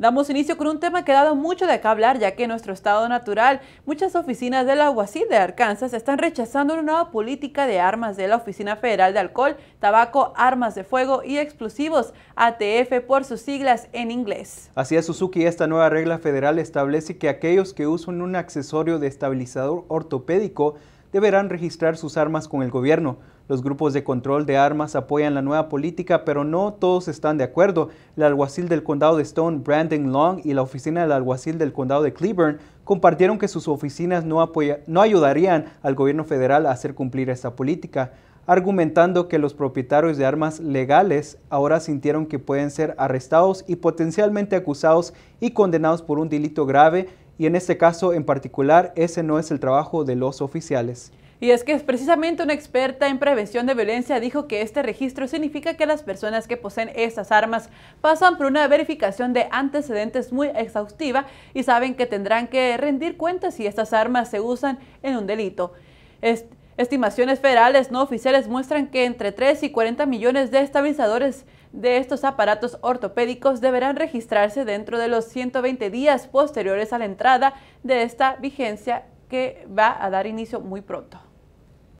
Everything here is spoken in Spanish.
Damos inicio con un tema que ha dado mucho de acá hablar, ya que en nuestro estado natural, muchas oficinas del alguacil de Arkansas están rechazando una nueva política de armas de la Oficina Federal de Alcohol, Tabaco, Armas de Fuego y Explosivos, ATF por sus siglas en inglés. Así es, Suzuki, esta nueva regla federal establece que aquellos que usan un accesorio de estabilizador ortopédico deberán registrar sus armas con el gobierno. Los grupos de control de armas apoyan la nueva política, pero no todos están de acuerdo. El alguacil del condado de Stone, Brandon Long, y la oficina del alguacil del condado de Cleburne compartieron que sus oficinas no, no ayudarían al gobierno federal a hacer cumplir esta política argumentando que los propietarios de armas legales ahora sintieron que pueden ser arrestados y potencialmente acusados y condenados por un delito grave, y en este caso en particular ese no es el trabajo de los oficiales. Y es que precisamente una experta en prevención de violencia dijo que este registro significa que las personas que poseen estas armas pasan por una verificación de antecedentes muy exhaustiva y saben que tendrán que rendir cuentas si estas armas se usan en un delito. Estimaciones federales no oficiales muestran que entre 3 y 40 millones de estabilizadores de estos aparatos ortopédicos deberán registrarse dentro de los 120 días posteriores a la entrada de esta vigencia que va a dar inicio muy pronto.